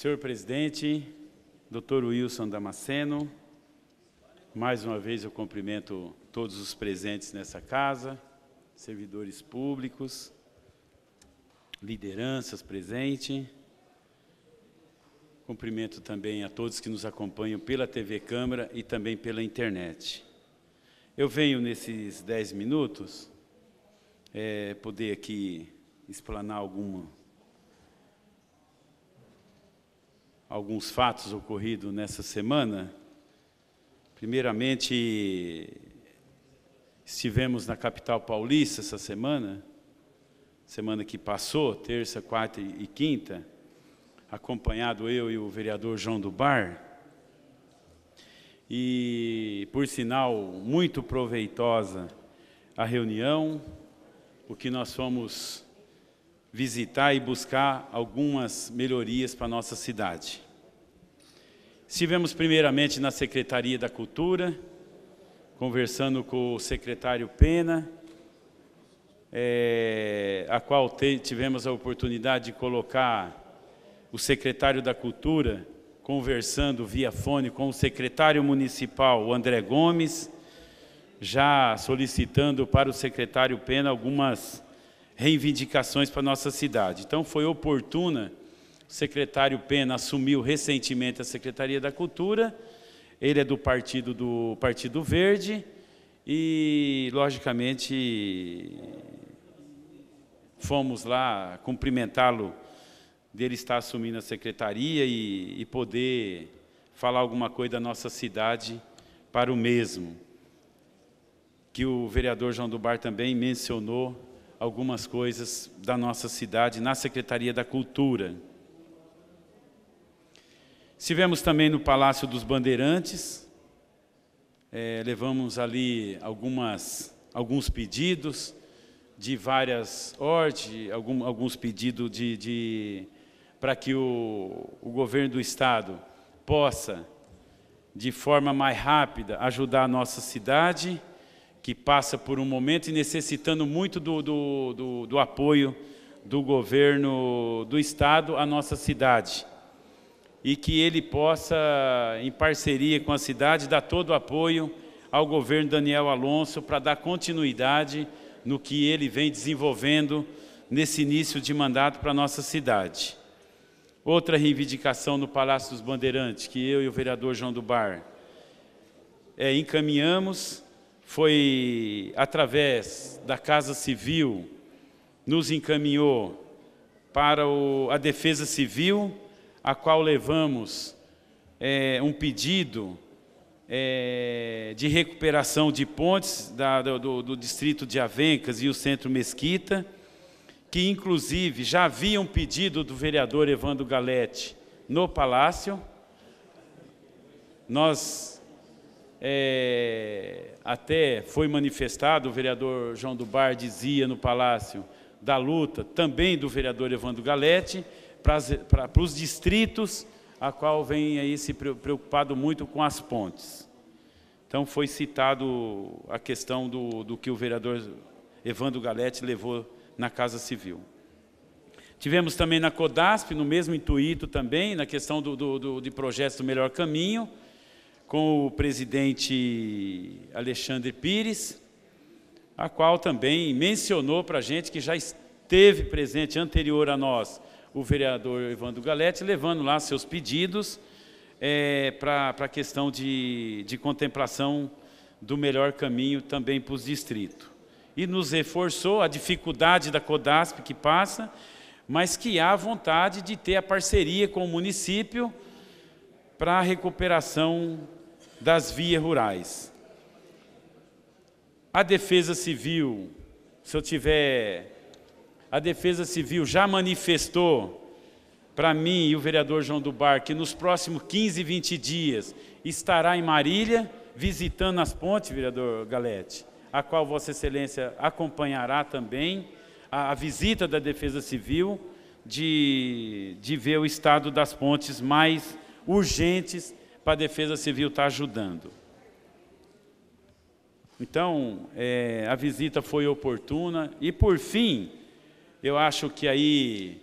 Senhor presidente, doutor Wilson Damasceno, mais uma vez eu cumprimento todos os presentes nessa casa, servidores públicos, lideranças presentes. Cumprimento também a todos que nos acompanham pela TV Câmara e também pela internet. Eu venho nesses dez minutos é, poder aqui explanar alguma alguns fatos ocorridos nessa semana. Primeiramente, estivemos na capital paulista essa semana, semana que passou, terça, quarta e quinta, acompanhado eu e o vereador João do Bar. E, por sinal, muito proveitosa a reunião, o que nós fomos visitar e buscar algumas melhorias para a nossa cidade. Estivemos primeiramente na Secretaria da Cultura, conversando com o secretário Pena, é, a qual te, tivemos a oportunidade de colocar o secretário da Cultura conversando via fone com o secretário municipal, o André Gomes, já solicitando para o secretário Pena algumas reivindicações para a nossa cidade. Então foi oportuna, o secretário Pena assumiu recentemente a Secretaria da Cultura, ele é do Partido, do partido Verde e, logicamente, fomos lá cumprimentá-lo dele estar assumindo a secretaria e, e, poder falar alguma coisa da nossa cidade para o mesmo. Que o vereador João Dubar também mencionou algumas coisas da nossa cidade na Secretaria da Cultura. Estivemos também no Palácio dos Bandeirantes, é, levamos ali algumas, alguns pedidos de várias ordens, algum, alguns pedidos de, de para que o, o governo do Estado possa, de forma mais rápida, ajudar a nossa cidade que passa por um momento e necessitando muito do, do, do, do apoio do governo do Estado à nossa cidade. E que ele possa, em parceria com a cidade, dar todo o apoio ao governo Daniel Alonso para dar continuidade no que ele vem desenvolvendo nesse início de mandato para a nossa cidade. Outra reivindicação no Palácio dos Bandeirantes, que eu e o vereador João do Bar é, encaminhamos foi através da Casa Civil, nos encaminhou para o, a Defesa Civil, a qual levamos é, um pedido é, de recuperação de pontes da, do, do, distrito de Avencas e o centro Mesquita, que inclusive já havia um pedido do vereador Evandro Galete no Palácio. Nós é, até foi manifestado, o vereador João Dubar dizia no Palácio da Luta, também do vereador Evandro Galete, para os distritos a qual vem aí se preocupado muito com as pontes. Então foi citado a questão do, do que o vereador Evandro Galete levou na Casa Civil. Tivemos também na CODASP, no mesmo intuito também, na questão do, do, do de projetos do Melhor Caminho, com o presidente Alexandre Pires, a qual também mencionou para a gente que já esteve presente anterior a nós o vereador Evandro Galete, levando lá seus pedidos é, para a questão de, de contemplação do melhor caminho também para os distritos. E nos reforçou a dificuldade da CODASP que passa, mas que há vontade de ter a parceria com o município para a recuperação das vias rurais. A Defesa Civil, se eu tiver... A Defesa Civil já manifestou para mim e o vereador João do Bar que nos próximos 15, 20 dias estará em Marília visitando as pontes, vereador Galete, a qual Vossa Excelência acompanhará também a, a visita da Defesa Civil de, de ver o estado das pontes mais urgentes para a Defesa Civil estar tá ajudando. Então, é, a visita foi oportuna. E, por fim, eu acho que aí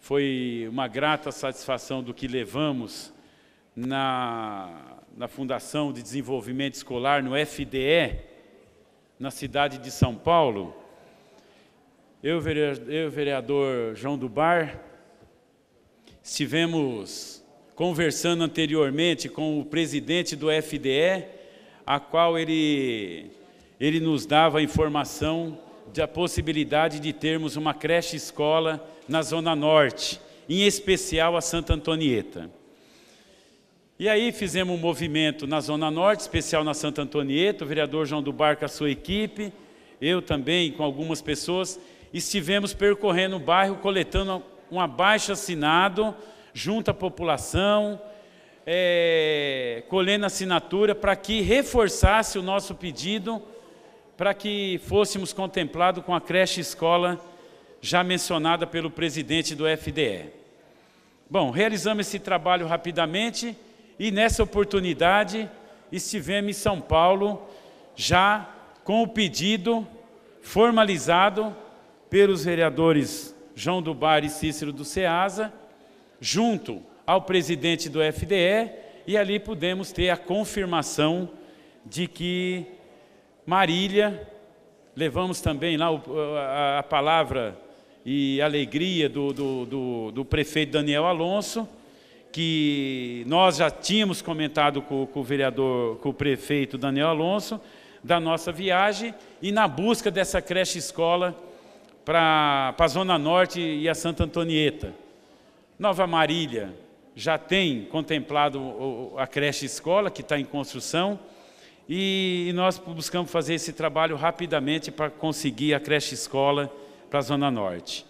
foi uma grata satisfação do que levamos na, na Fundação de Desenvolvimento Escolar, no FDE, na cidade de São Paulo. Eu, vereador, eu, vereador João Dubar, estivemos conversando anteriormente com o presidente do FDE, a qual ele, ele nos dava a informação da possibilidade de termos uma creche-escola na Zona Norte, em especial a Santa Antonieta. E aí fizemos um movimento na Zona Norte, especial na Santa Antonieta, o vereador João do Barco, a sua equipe, eu também, com algumas pessoas, estivemos percorrendo o bairro, coletando um abaixo-assinado junto à população, é, colhendo assinatura para que reforçasse o nosso pedido para que fôssemos contemplados com a creche escola já mencionada pelo presidente do FDE. Bom, realizamos esse trabalho rapidamente e nessa oportunidade estivemos em São Paulo já com o pedido formalizado pelos vereadores João do Bar e Cícero do SEASA junto ao presidente do FDE e ali pudemos ter a confirmação de que Marília, levamos também lá a palavra e alegria do, do, do, do prefeito Daniel Alonso, que nós já tínhamos comentado com, com, o vereador, com o prefeito Daniel Alonso, da nossa viagem e na busca dessa creche escola para a Zona Norte e a Santa Antonieta. Nova Marília já tem contemplado a creche escola, que está em construção, e nós buscamos fazer esse trabalho rapidamente para conseguir a creche escola para a Zona Norte.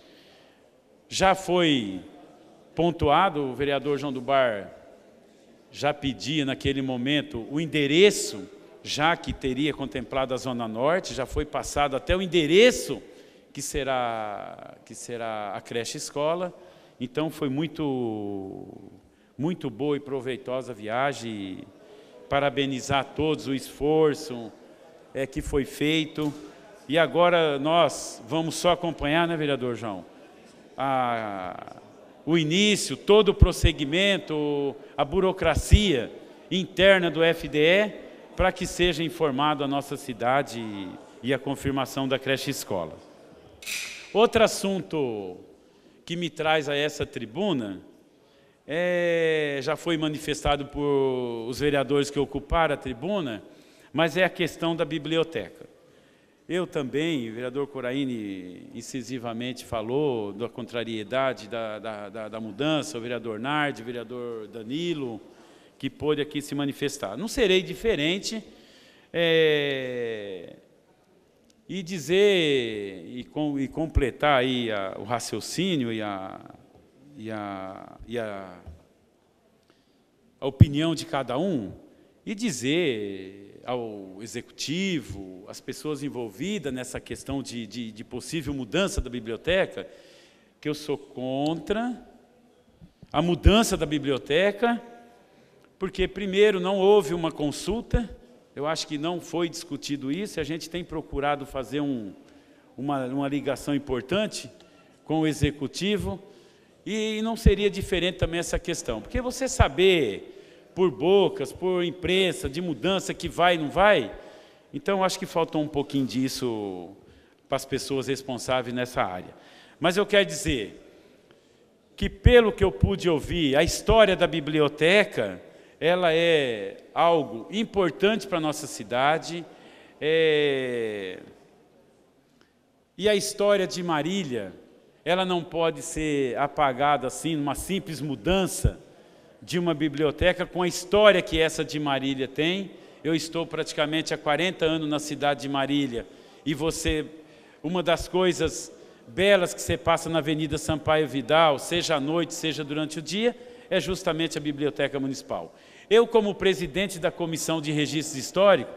Já foi pontuado, o vereador João do Bar já pedia naquele momento o endereço, já que teria contemplado a Zona Norte, já foi passado até o endereço que será, que será a creche escola, então foi muito, muito boa e proveitosa a viagem. Parabenizar a todos o esforço é, que foi feito. E agora nós vamos só acompanhar, né, vereador João? A, o início, todo o prosseguimento, a burocracia interna do FDE, para que seja informado a nossa cidade e a confirmação da creche escola. Outro assunto que me traz a essa tribuna é, já foi manifestado por os vereadores que ocuparam a tribuna, mas é a questão da biblioteca. Eu também, o vereador Coraine incisivamente falou da contrariedade da, da, da, da mudança, o vereador Nardi, o vereador Danilo, que pôde aqui se manifestar. Não serei diferente, é, e dizer e, com, e completar aí a, o raciocínio e a, e, a, e a, a opinião de cada um e dizer ao executivo, às pessoas envolvidas nessa questão de, de, de possível mudança da biblioteca, que eu sou contra a mudança da biblioteca, porque, primeiro, não houve uma consulta, eu acho que não foi discutido isso, a gente tem procurado fazer um, uma, uma ligação importante com o executivo, e não seria diferente também essa questão, porque você saber por bocas, por imprensa, de mudança que vai e não vai, então acho que faltou um pouquinho disso para as pessoas responsáveis nessa área. Mas eu quero dizer que, pelo que eu pude ouvir, a história da biblioteca ela é algo importante para a nossa cidade. É... E a história de Marília, ela não pode ser apagada assim, numa simples mudança de uma biblioteca, com a história que essa de Marília tem. Eu estou praticamente há 40 anos na cidade de Marília, e você, uma das coisas belas que você passa na Avenida Sampaio Vidal, seja à noite, seja durante o dia, é justamente a Biblioteca Municipal. Eu, como presidente da Comissão de Registro Histórico,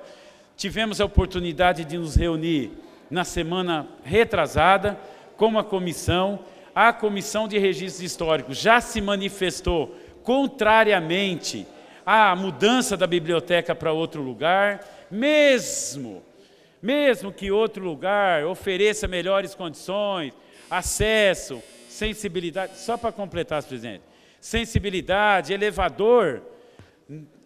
tivemos a oportunidade de nos reunir na semana retrasada com a comissão. A Comissão de Registro Histórico já se manifestou contrariamente à mudança da biblioteca para outro lugar, mesmo, mesmo que outro lugar ofereça melhores condições, acesso, sensibilidade. Só para completar, presidente, sensibilidade, elevador,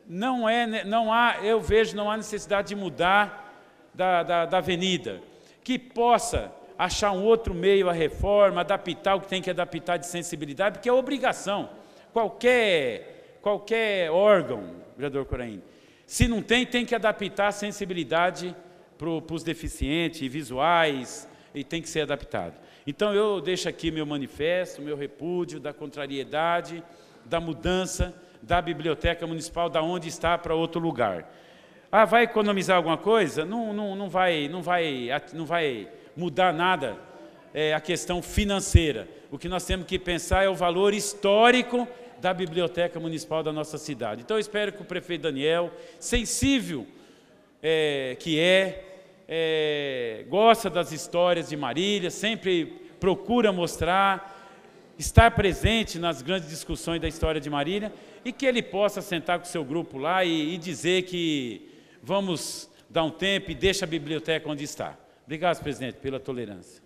não, é, não há, eu vejo, não há necessidade de mudar da, da, da avenida. Que possa achar um outro meio à reforma, adaptar o que tem que adaptar de sensibilidade, porque é obrigação. Qualquer, qualquer órgão, vereador corain, se não tem, tem que adaptar a sensibilidade para os deficientes, visuais, e tem que ser adaptado. Então eu deixo aqui meu manifesto, meu repúdio da contrariedade, da mudança da biblioteca municipal da onde está para outro lugar. Ah, vai economizar alguma coisa? Não, não, não, vai, não, vai, não vai mudar nada é, a questão financeira. O que nós temos que pensar é o valor histórico da biblioteca municipal da nossa cidade. Então eu espero que o prefeito Daniel, sensível é, que é, é, gosta das histórias de Marília, sempre procura mostrar, estar presente nas grandes discussões da história de Marília e que ele possa sentar com o seu grupo lá e, e dizer que vamos dar um tempo e deixa a biblioteca onde está. Obrigado, presidente, pela tolerância.